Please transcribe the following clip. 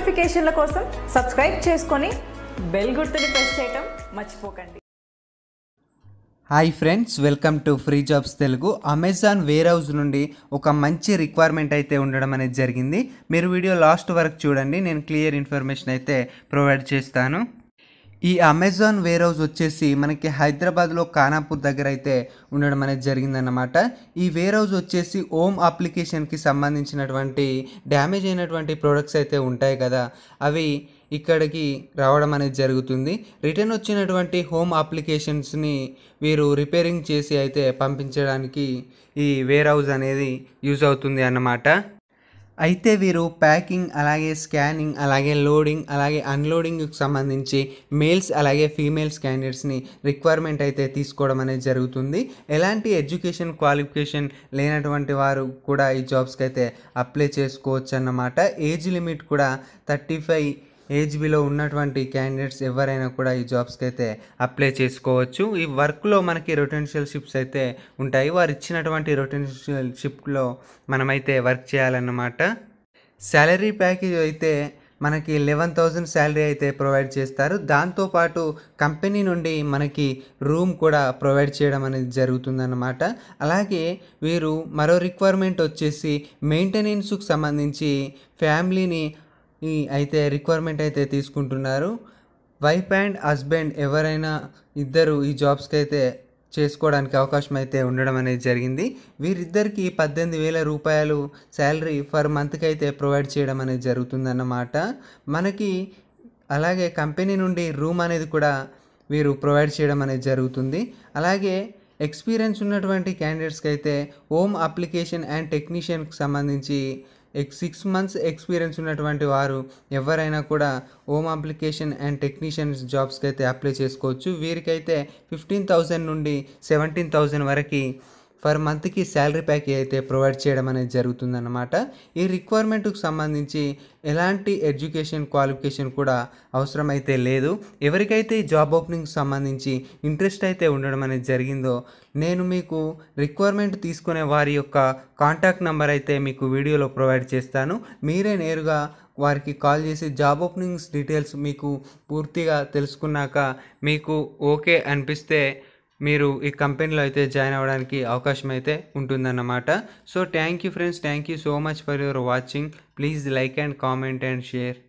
నోటిఫికేషన్ల కోసం సబ్స్క్రైబ్ చేసుకొని బెల్ గుర్తుని ప్రెస్ చేయటం మర్చిపోకండి hi friends welcome to free jobs Telugu Amazon warehouse నుండి ఒక మంచి రిక్వైర్మెంట్ అయితే ఉండడం అనేది జరిగింది మీరు వీడియో లాస్ట్ వరకు చూడండి నేను క్లియర్ ఇన్ఫర్మేషన్ అయితే ప్రొవైడ్ చేస్తాను ఈ అమెజాన్ వేర్ హౌస్ వచ్చేసి మనకి హైదరాబాద్లో ఖానాపూర్ దగ్గర అయితే ఉండడం అనేది జరిగిందన్నమాట ఈ వేర్ హౌస్ వచ్చేసి ఓమ్ అప్లికేషన్కి సంబంధించినటువంటి డ్యామేజ్ అయినటువంటి ప్రోడక్ట్స్ అయితే ఉంటాయి కదా అవి ఇక్కడికి రావడం అనేది జరుగుతుంది రిటర్న్ వచ్చినటువంటి హోమ్ అప్లికేషన్స్ని వీరు రిపేరింగ్ చేసి అయితే పంపించడానికి ఈ వేర్ హౌస్ అనేది యూజ్ అవుతుంది అన్నమాట అయితే వీరు ప్యాకింగ్ అలాగే స్కానింగ్ అలాగే లోడింగ్ అలాగే అన్లోడింగ్కి సంబంధించి మేల్స్ అలాగే ఫీమేల్స్ క్యాండిడేట్స్ని రిక్వైర్మెంట్ అయితే తీసుకోవడం అనేది జరుగుతుంది ఎలాంటి ఎడ్యుకేషన్ క్వాలిఫికేషన్ లేనటువంటి వారు కూడా ఈ జాబ్స్కి అయితే అప్లై చేసుకోవచ్చు అన్నమాట ఏజ్ లిమిట్ కూడా థర్టీ ఫైవ్ ఏజ్ బిలో ఉన్నటువంటి క్యాండిడేట్స్ ఎవరైనా కూడా ఈ జాబ్స్కి అయితే అప్లై చేసుకోవచ్చు ఈ వర్క్లో మనకి రొటెన్షియల్ షిప్స్ అయితే ఉంటాయి వారు ఇచ్చినటువంటి రొటెన్షియల్ షిప్లో మనమైతే వర్క్ చేయాలన్నమాట శాలరీ ప్యాకేజ్ అయితే మనకి లెవెన్ థౌజండ్ శాలరీ అయితే ప్రొవైడ్ చేస్తారు దాంతోపాటు కంపెనీ నుండి మనకి రూమ్ కూడా ప్రొవైడ్ చేయడం అనేది జరుగుతుందన్నమాట అలాగే వీరు మరో రిక్వైర్మెంట్ వచ్చేసి మెయింటెనెన్స్కు సంబంధించి ఫ్యామిలీని అయితే రిక్వైర్మెంట్ అయితే తీసుకుంటున్నారు వైఫ్ అండ్ హస్బెండ్ ఎవరైనా ఇద్దరు ఈ జాబ్స్కి అయితే చేసుకోవడానికి అవకాశం అయితే ఉండడం అనేది జరిగింది వీరిద్దరికి పద్దెనిమిది వేల రూపాయలు శాలరీ పర్ మంత్కి అయితే ప్రొవైడ్ చేయడం అనేది జరుగుతుందన్నమాట మనకి అలాగే కంపెనీ నుండి రూమ్ అనేది కూడా వీరు ప్రొవైడ్ చేయడం అనేది జరుగుతుంది అలాగే ఎక్స్పీరియన్స్ ఉన్నటువంటి క్యాండిడేట్స్కి అయితే హోమ్ అప్లికేషన్ అండ్ టెక్నీషియన్కి సంబంధించి సిక్స్ మంత్స్ ఎక్స్పీరియన్స్ ఉన్నటువంటి వారు ఎవరైనా కూడా హోమ్ అప్లికేషన్ అండ్ టెక్నీషియన్స్ జాబ్స్కి అయితే అప్లై చేసుకోవచ్చు వీరికైతే ఫిఫ్టీన్ థౌజండ్ నుండి సెవెంటీన్ థౌజండ్ వరకు పర్ మంత్కి శాలరీ ప్యాక్ అయితే ప్రొవైడ్ చేయడం అనేది జరుగుతుందన్నమాట ఈ రిక్వైర్మెంట్కు సంబంధించి ఎలాంటి ఎడ్యుకేషన్ క్వాలిఫికేషన్ కూడా అవసరమైతే లేదు ఎవరికైతే జాబ్ ఓపెనింగ్ సంబంధించి ఇంట్రెస్ట్ అయితే ఉండడం అనేది జరిగిందో నేను మీకు రిక్వైర్మెంట్ తీసుకునే వారి యొక్క కాంటాక్ట్ నెంబర్ అయితే మీకు వీడియోలో ప్రొవైడ్ చేస్తాను మీరే నేరుగా వారికి కాల్ చేసి జాబ్ ఓపెనింగ్స్ డీటెయిల్స్ మీకు పూర్తిగా తెలుసుకున్నాక మీకు ఓకే అనిపిస్తే మీరు ఈ కంపెనీలో అయితే జాయిన్ అవ్వడానికి అవకాశం అయితే ఉంటుందన్నమాట so thank you friends thank you so much for your watching please like and comment and share